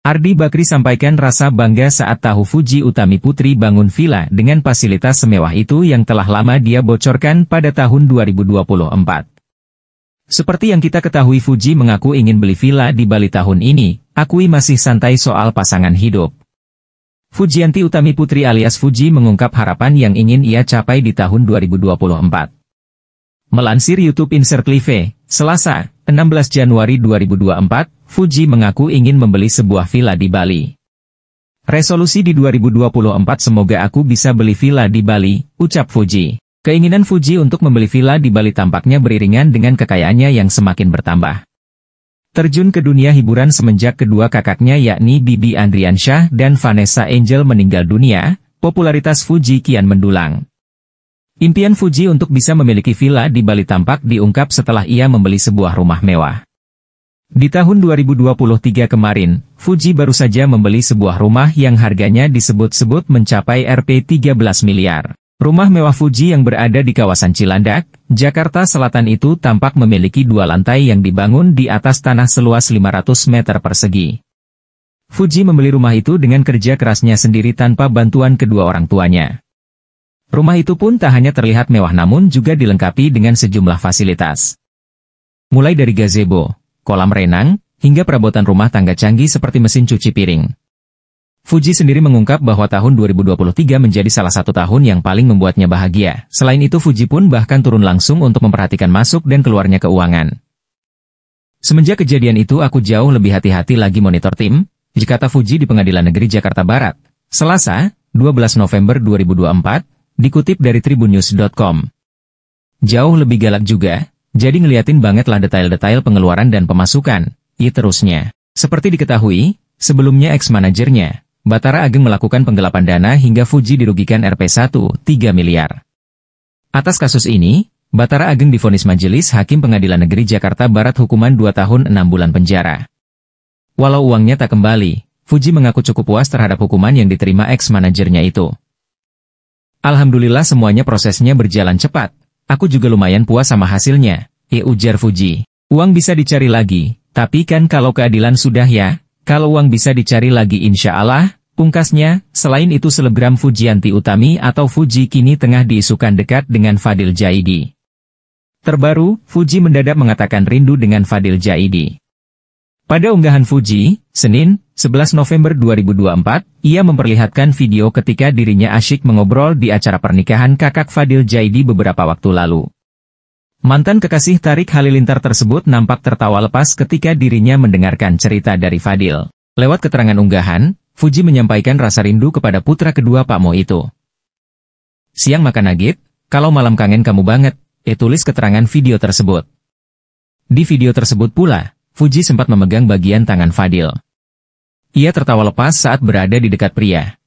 Ardi Bakri sampaikan rasa bangga saat tahu Fuji Utami Putri bangun villa dengan fasilitas semewah itu yang telah lama dia bocorkan pada tahun 2024. Seperti yang kita ketahui Fuji mengaku ingin beli villa di Bali tahun ini, akui masih santai soal pasangan hidup. Fujianti Utami Putri alias Fuji mengungkap harapan yang ingin ia capai di tahun 2024. Melansir YouTube Insert Live, Selasa, 16 Januari 2024, Fuji mengaku ingin membeli sebuah villa di Bali. Resolusi di 2024 semoga aku bisa beli villa di Bali, ucap Fuji. Keinginan Fuji untuk membeli villa di Bali tampaknya beriringan dengan kekayaannya yang semakin bertambah. Terjun ke dunia hiburan semenjak kedua kakaknya yakni Bibi Andriansyah dan Vanessa Angel meninggal dunia, popularitas Fuji kian mendulang. Impian Fuji untuk bisa memiliki villa di Bali tampak diungkap setelah ia membeli sebuah rumah mewah. Di tahun 2023 kemarin, Fuji baru saja membeli sebuah rumah yang harganya disebut-sebut mencapai Rp 13 miliar. Rumah mewah Fuji yang berada di kawasan Cilandak, Jakarta Selatan itu tampak memiliki dua lantai yang dibangun di atas tanah seluas 500 meter persegi. Fuji membeli rumah itu dengan kerja kerasnya sendiri tanpa bantuan kedua orang tuanya. Rumah itu pun tak hanya terlihat mewah namun juga dilengkapi dengan sejumlah fasilitas. Mulai dari gazebo, kolam renang, hingga perabotan rumah tangga canggih seperti mesin cuci piring. Fuji sendiri mengungkap bahwa tahun 2023 menjadi salah satu tahun yang paling membuatnya bahagia. Selain itu Fuji pun bahkan turun langsung untuk memperhatikan masuk dan keluarnya keuangan. Semenjak kejadian itu aku jauh lebih hati-hati lagi monitor tim, jikata Fuji di Pengadilan Negeri Jakarta Barat. Selasa, 12 November 2024, dikutip dari tribunnews.com. Jauh lebih galak juga, jadi ngeliatin banget lah detail-detail pengeluaran dan pemasukan, i iya terusnya. Seperti diketahui, sebelumnya ex-manajernya, Batara Ageng melakukan penggelapan dana hingga Fuji dirugikan Rp1, 3 miliar. Atas kasus ini, Batara Ageng difonis Majelis Hakim Pengadilan Negeri Jakarta Barat hukuman 2 tahun 6 bulan penjara. Walau uangnya tak kembali, Fuji mengaku cukup puas terhadap hukuman yang diterima ex-manajernya itu. Alhamdulillah semuanya prosesnya berjalan cepat, Aku juga lumayan puas sama hasilnya, ya ujar Fuji. Uang bisa dicari lagi, tapi kan kalau keadilan sudah ya, kalau uang bisa dicari lagi insya Allah, Pungkasnya, selain itu selebgram Fujianti Utami atau Fuji kini tengah diisukan dekat dengan Fadil Jaidi. Terbaru, Fuji mendadak mengatakan rindu dengan Fadil Jaidi. Pada unggahan Fuji, Senin, 11 November 2024, ia memperlihatkan video ketika dirinya asyik mengobrol di acara pernikahan kakak Fadil Jaidi beberapa waktu lalu. Mantan kekasih Tarik Halilintar tersebut nampak tertawa lepas ketika dirinya mendengarkan cerita dari Fadil. Lewat keterangan unggahan, Fuji menyampaikan rasa rindu kepada putra kedua Pak Mo itu. Siang makan nugget, kalau malam kangen kamu banget, eh tulis keterangan video tersebut. Di video tersebut pula, Fuji sempat memegang bagian tangan Fadil. Ia tertawa lepas saat berada di dekat pria.